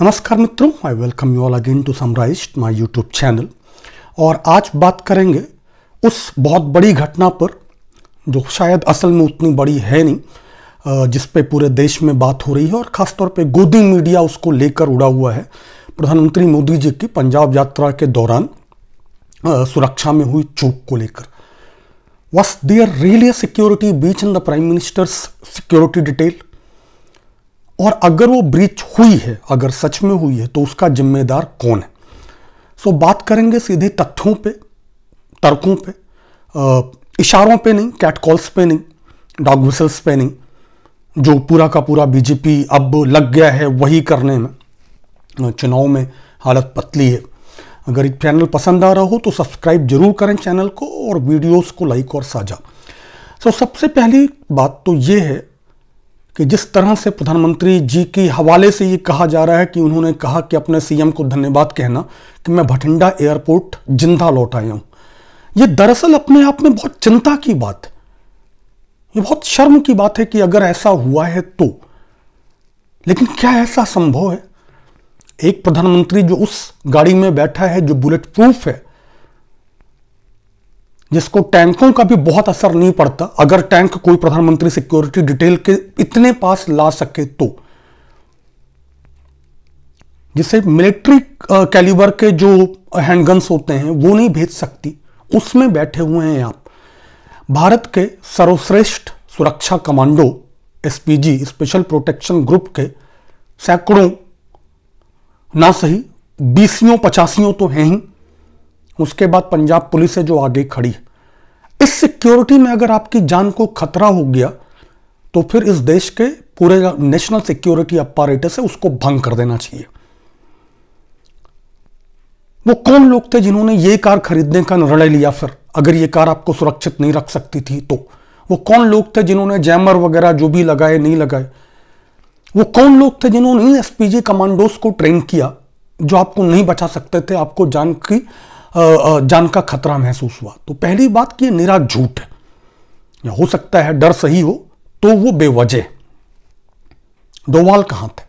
नमस्कार मित्रों I welcome you all again to summarize my YouTube channel और आज बात करेंगे उस बहुत बड़ी घटना पर जो शायद असल में उतनी बड़ी है नहीं जिस पे पूरे देश में बात हो रही है और ख़ासतौर पे गोदी मीडिया उसको लेकर उड़ा हुआ है प्रधानमंत्री मोदी जी की पंजाब यात्रा के दौरान सुरक्षा में हुई चूक को लेकर was there really security breach in the prime minister's security detail और अगर वो ब्रीच हुई है अगर सच में हुई है तो उसका जिम्मेदार कौन है सो so, बात करेंगे सीधे तथ्यों पे तर्कों पे इशारों पे नहीं कैट कॉल्स पे नहीं डॉग विसल्स पे नहीं जो पूरा का पूरा बीजेपी अब लग गया है वही करने में चुनाव में हालत पतली है अगर एक चैनल पसंद आ रहा हो तो सब्सक्राइब जरूर करें चैनल को और वीडियोस को लाइक और साझा सो so, सबसे पहली बात तो ये है कि जिस तरह से प्रधानमंत्री जी के हवाले से ये कहा जा रहा है कि उन्होंने कहा कि अपने सीएम को धन्यवाद कहना कि मैं भटिंडा एयरपोर्ट जिंदा लौट आया हूं ये दरअसल अपने आप में बहुत चिंता की बात ये बहुत शर्म की बात है कि अगर ऐसा हुआ है तो लेकिन क्या ऐसा संभव है एक प्रधानमंत्री जो उस गाड़ी में बैठा है जो बुलेट प्रूफ है जिसको टैंकों का भी बहुत असर नहीं पड़ता अगर टैंक कोई प्रधानमंत्री सिक्योरिटी डिटेल के इतने पास ला सके तो जिसे मिलिट्री कैलिबर के जो हैंडगन्स होते हैं वो नहीं भेज सकती उसमें बैठे हुए हैं आप भारत के सर्वश्रेष्ठ सुरक्षा commando SPG special protection group के सैकड़ों ना सही बीसियों पचासियों तो हैं ही उसके बाद पंजाब पुलिस है जो आगे खड़ी इस सिक्योरिटी में अगर आपकी जान को खतरा हो गया तो फिर इस देश के पूरे नेशनल सिक्योरिटी अपारेटस है उसको भंग कर देना चाहिए वो कौन लोग थे जिन्होंने ये कार खरीदने का निर्णय लिया फिर अगर ये कार आपको सुरक्षित नहीं रख सकती थी तो वो कौन लोग थे जिन्होंने जैमर वगैरह जो भी लगाए नहीं लगाए वो कौन लोग थे जिन्होंने एसपीजी कमांडोस को ट्रेन किया जो आपको नहीं बचा सकते थे आपको जान की जान का खतरा महसूस हुआ तो पहली बात कि निरा झूठ है हो सकता है डर सही हो तो वो बेवजह डोवाल कहां थे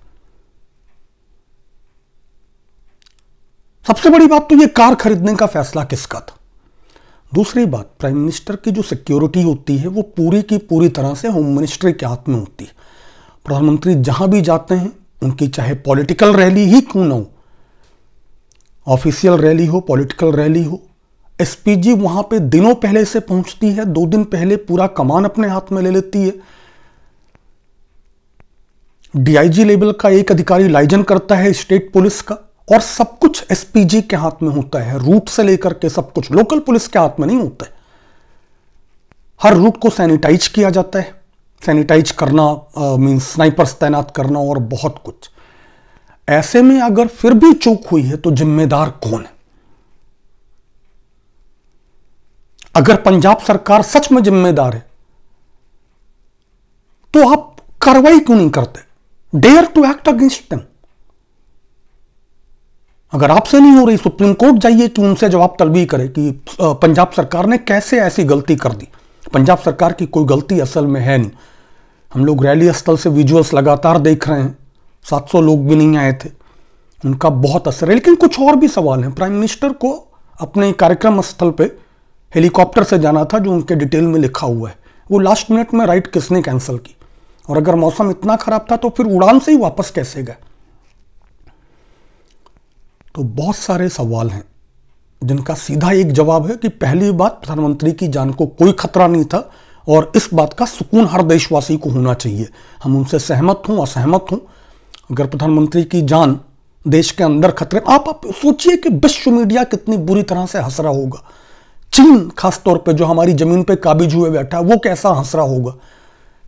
सबसे बड़ी बात तो ये कार खरीदने का फैसला किसका था दूसरी बात प्राइम मिनिस्टर की जो सिक्योरिटी होती है वो पूरी की पूरी तरह से होम मिनिस्ट्री के हाथ में होती है प्रधानमंत्री जहां भी जाते हैं उनकी चाहे पॉलिटिकल रैली ही क्यों ना हो ऑफिशियल रैली हो पॉलिटिकल रैली हो एसपीजी वहाँ पे दिनों पहले से पहुँचती है दो दिन पहले पूरा कमान अपने हाथ में ले लेती है डीआईजी लेवल का एक अधिकारी लाइजन करता है स्टेट पुलिस का और सब कुछ एसपीजी के हाथ में होता है रूट से लेकर के सब कुछ लोकल पुलिस के हाथ में नहीं होता है हर रूट को सैनिटाइज किया जाता है सैनिटाइज करना मीन स्नाइपर्स तैनात करना और बहुत कुछ ऐसे में अगर फिर भी चूक हुई है तो जिम्मेदार कौन है अगर पंजाब सरकार सच में जिम्मेदार है तो आप कार्रवाई क्यों नहीं करते डेयर टू एक्ट अगेंस्ट दम अगर आपसे नहीं हो रही सुप्रीम कोर्ट जाइए कि उनसे जवाब तलबी करे कि पंजाब सरकार ने कैसे ऐसी गलती कर दी पंजाब सरकार की कोई गलती असल में है नहीं हम लोग रैली स्थल से विजुअल्स लगातार देख रहे हैं 700 लोग भी नहीं आए थे उनका बहुत असर है लेकिन कुछ और भी सवाल हैं प्राइम मिनिस्टर को अपने कार्यक्रम स्थल पे हेलीकॉप्टर से जाना था जो उनके डिटेल में लिखा हुआ है वो लास्ट मिनट में राइट किसने कैंसिल की और अगर मौसम इतना खराब था तो फिर उड़ान से ही वापस कैसे गए तो बहुत सारे सवाल हैं जिनका सीधा एक जवाब है कि पहली बात प्रधानमंत्री की जान को कोई खतरा नहीं था और इस बात का सुकून हर देशवासी को होना चाहिए हम उनसे सहमत हों असहमत हों अगर प्रधानमंत्री की जान देश के अंदर खतरे आप, आप सोचिए कि विश्व मीडिया कितनी बुरी तरह से हंस रहा होगा चीन खासतौर पे जो हमारी ज़मीन पे काबिज हुए बैठा है वो कैसा हंस रहा होगा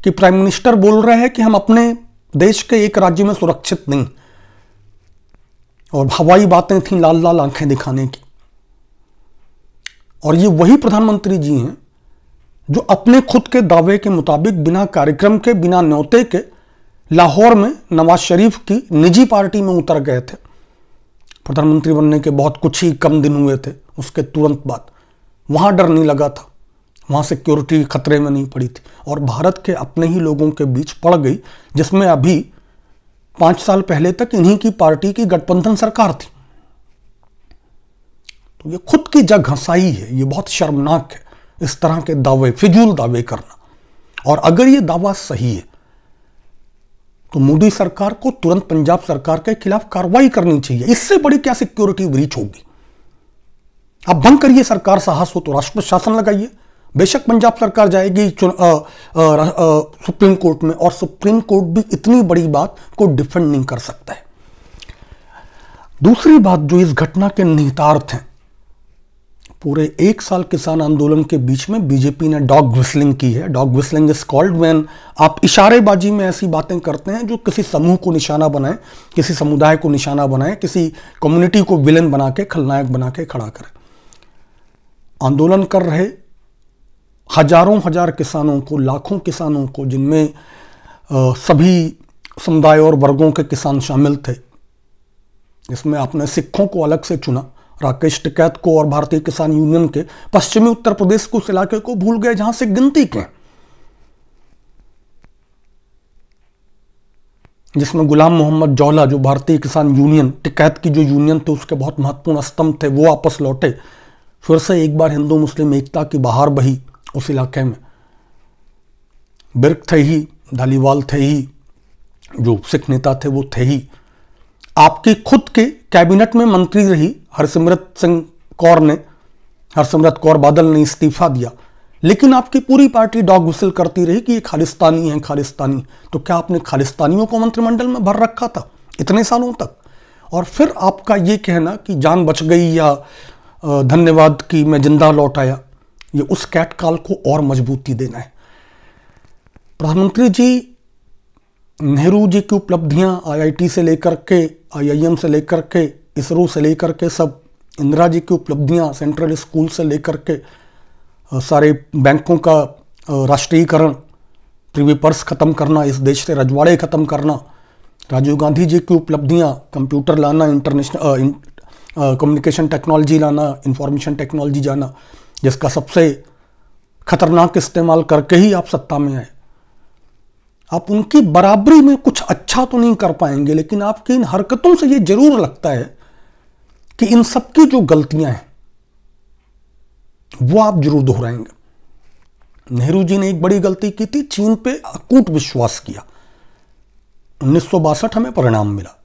कि प्राइम मिनिस्टर बोल रहे हैं कि हम अपने देश के एक राज्य में सुरक्षित नहीं और हवाई बातें थी लाल लाल आंखें दिखाने की और ये वही प्रधानमंत्री जी हैं जो अपने खुद के दावे के मुताबिक बिना कार्यक्रम के बिना न्योते के लाहौर में नवाज शरीफ की निजी पार्टी में उतर गए थे प्रधानमंत्री बनने के बहुत कुछ ही कम दिन हुए थे उसके तुरंत बाद वहाँ डर नहीं लगा था वहाँ सिक्योरिटी खतरे में नहीं पड़ी थी और भारत के अपने ही लोगों के बीच पड़ गई जिसमें अभी पांच साल पहले तक इन्हीं की पार्टी की गठबंधन सरकार थी तो ये खुद की जग हंसाई है ये बहुत शर्मनाक है इस तरह के दावे फिजूल दावे करना और अगर ये दावा सही है तो मोदी सरकार को तुरंत पंजाब सरकार के खिलाफ कार्रवाई करनी चाहिए इससे बड़ी क्या सिक्योरिटी ब्रीच होगी आप बंद करिए सरकार साहस हो तो राष्ट्रपति शासन लगाइए बेशक पंजाब सरकार जाएगी आ, आ, आ, सुप्रीम कोर्ट में और सुप्रीम कोर्ट भी इतनी बड़ी बात को डिफेंड नहीं कर सकता है दूसरी बात जो इस घटना के निहितार्थ हैं पूरे एक साल किसान आंदोलन के बीच में बीजेपी ने डॉग विस्लिंग की है dog whistling is called when आप इशारेबाजी में ऐसी बातें करते हैं जो किसी समूह को निशाना बनाए किसी समुदाय को निशाना बनाए किसी कम्युनिटी को विलन बना के खलनायक बना के खड़ा करें आंदोलन कर रहे हजारों हजार किसानों को लाखों किसानों को जिनमें सभी समुदाय और वर्गों के किसान शामिल थे इसमें आपने सिखों को अलग से चुना राकेश टिकैत को और भारतीय किसान यूनियन के पश्चिमी उत्तर प्रदेश के उस इलाके को भूल गए जहां से गिनती के जिसमें गुलाम मोहम्मद जौला जो भारतीय किसान यूनियन टिकैत की जो यूनियन थे उसके बहुत महत्वपूर्ण स्तंभ थे वो आपस लौटे फिर से एक बार हिंदू मुस्लिम एकता की बाहर बही उस इलाके में बिर्क थे ही धालीवाल थे ही जो सिख नेता थे वो थे ही आपके खुद के कैबिनेट में मंत्री रही हरसिमरत सिंह कौर ने हरसिमरत कौर बादल ने इस्तीफा दिया लेकिन आपकी पूरी पार्टी डॉग विसल करती रही कि ये खालिस्तानी हैं खालिस्तानी तो क्या आपने खालिस्तानियों को मंत्रिमंडल में भर रखा था इतने सालों तक और फिर आपका ये कहना कि जान बच गई या धन्यवाद कि मैं जिंदा लौट आया ये उस कैट काल को और मजबूती देना है प्रधानमंत्री जी नेहरू जी की उपलब्धियां आईआईटी से लेकर के आईआईएम से लेकर के इसरो से लेकर के सब इंदिरा जी की उपलब्धियाँ सेंट्रल स्कूल से लेकर के सारे बैंकों का राष्ट्रीयकरण प्रीवी पर्स ख़त्म करना इस देश से रजवाड़े ख़त्म करना राजीव गांधी जी की उपलब्धियाँ कंप्यूटर लाना इंटरनेशनल कम्युनिकेशन टेक्नोलॉजी लाना इंफॉर्मेशन टेक्नोलॉजी जाना जिसका सबसे खतरनाक इस्तेमाल करके ही आप सत्ता में आए आप उनकी बराबरी में अच्छा तो नहीं कर पाएंगे लेकिन आपकी इन हरकतों से यह जरूर लगता है कि इन सबकी जो गलतियां हैं वो आप जरूर दोहराएंगे नेहरू जी ने एक बड़ी गलती की थी चीन पे अकूट विश्वास किया उन्नीस हमें परिणाम मिला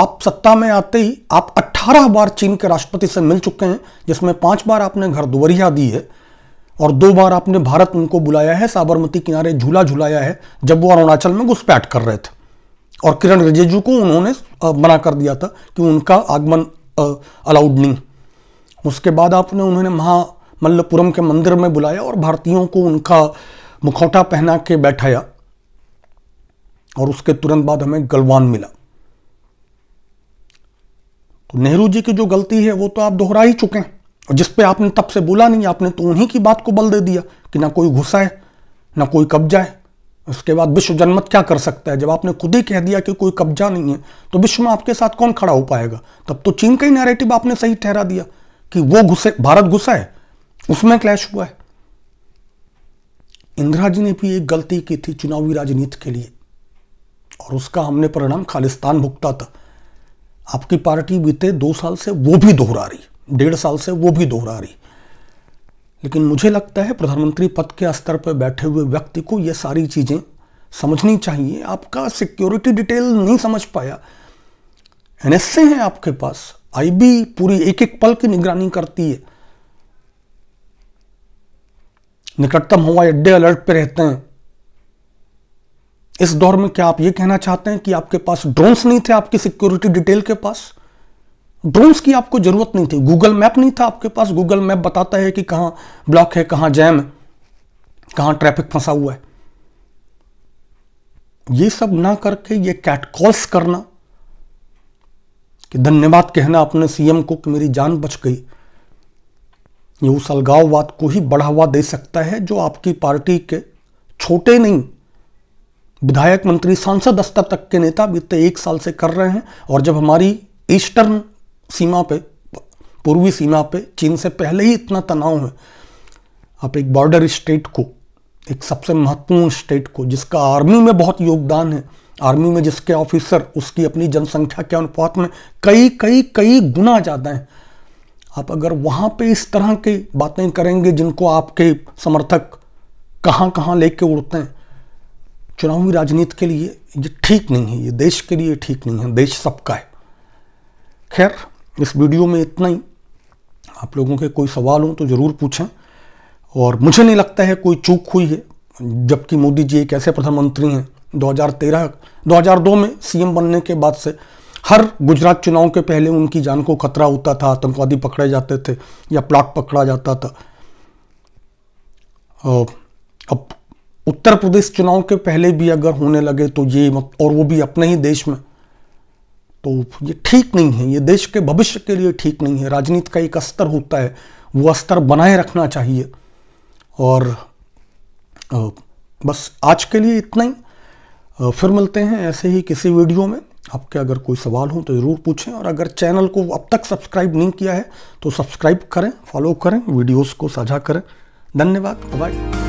आप सत्ता में आते ही आप 18 बार चीन के राष्ट्रपति से मिल चुके हैं जिसमें पांच बार आपने घर दुवरिया दी है और दो बार आपने भारत उनको बुलाया है साबरमती किनारे झूला झुलाया है जब वो अरुणाचल में घुसपैठ कर रहे थे और किरण रिजिजू को उन्होंने मना कर दिया था कि उनका आगमन अलाउड नहीं उसके बाद आपने उन्होंने महामल्लपुरम के मंदिर में बुलाया और भारतीयों को उनका मुखौटा पहना के बैठाया और उसके तुरंत बाद हमें गलवान मिला तो नेहरू जी की जो गलती है वो तो आप दोहरा ही चुके हैं और जिस पे आपने तब से बोला नहीं आपने तो उन्हीं की बात को बल दे दिया कि ना कोई घुसा है ना कोई कब्जा है उसके बाद विश्व जनमत क्या कर सकता है जब आपने खुद ही कह दिया कि कोई कब्जा नहीं है तो विश्व में आपके साथ कौन खड़ा हो पाएगा तब तो चीन का ही नैरेटिव आपने सही ठहरा दिया कि वो घुसे भारत घुसा है उसमें क्लैश हुआ है इंदिरा जी ने भी एक गलती की थी चुनावी राजनीति के लिए और उसका हमने परिणाम खालिस्तान भुगता था आपकी पार्टी बीते दो साल से वो भी दोहरा रही डेढ़ साल से वो भी दोहरा रही लेकिन मुझे लगता है प्रधानमंत्री पद के स्तर पर बैठे हुए व्यक्ति को ये सारी चीज़ें समझनी चाहिए आपका सिक्योरिटी डिटेल नहीं समझ पाया एन है आपके पास आईबी पूरी एक एक पल की निगरानी करती है निकटतम हवाई अड्डे अलर्ट पे रहते हैं इस दौर में क्या आप ये कहना चाहते हैं कि आपके पास ड्रोन्स नहीं थे आपकी सिक्योरिटी डिटेल के पास ड्रोन्स की आपको ज़रूरत नहीं थी गूगल मैप नहीं था आपके पास गूगल मैप बताता है कि कहां ब्लॉक है कहां जैम है कहां ट्रैफिक फंसा हुआ है ये सब ना करके ये कैट कॉल्स करना कि धन्यवाद कहना अपने सीएम को कि मेरी जान बच गई ये उस अलगाववाद को ही बढ़ावा दे सकता है जो आपकी पार्टी के छोटे नहीं विधायक मंत्री सांसद स्तर तक के नेता बीते एक साल से कर रहे हैं और जब हमारी ईस्टर्न सीमा पे पूर्वी सीमा पे चीन से पहले ही इतना तनाव है आप एक बॉर्डर स्टेट को एक सबसे महत्वपूर्ण स्टेट को जिसका आर्मी में बहुत योगदान है आर्मी में जिसके ऑफिसर उसकी अपनी जनसंख्या के अनुपात में कई कई कई गुना ज़्यादा हैं आप अगर वहाँ पे इस तरह की बातें करेंगे जिनको आपके समर्थक कहाँ कहाँ लेके उड़ते हैं चुनावी राजनीति के लिए ये ठीक नहीं है ये देश के लिए ठीक नहीं है देश सबका है खैर इस वीडियो में इतना ही आप लोगों के कोई सवाल हो तो ज़रूर पूछें और मुझे नहीं लगता है कोई चूक हुई है जबकि मोदी जी एक ऐसे प्रधानमंत्री हैं 2013 2002 में सीएम बनने के बाद से हर गुजरात चुनाव के पहले उनकी जान को खतरा होता था आतंकवादी पकड़े जाते थे या प्लाट पकड़ा जाता था अब उत्तर प्रदेश चुनाव के पहले भी अगर होने लगे तो ये और वो भी अपने ही देश में तो ये ठीक नहीं है ये देश के भविष्य के लिए ठीक नहीं है राजनीति का एक स्तर होता है वो स्तर बनाए रखना चाहिए और बस आज के लिए इतना ही फिर मिलते हैं ऐसे ही किसी वीडियो में आपके अगर कोई सवाल हो तो ज़रूर पूछें और अगर चैनल को अब तक सब्सक्राइब नहीं किया है तो सब्सक्राइब करें फॉलो करें वीडियोस को साझा करें धन्यवाद बाय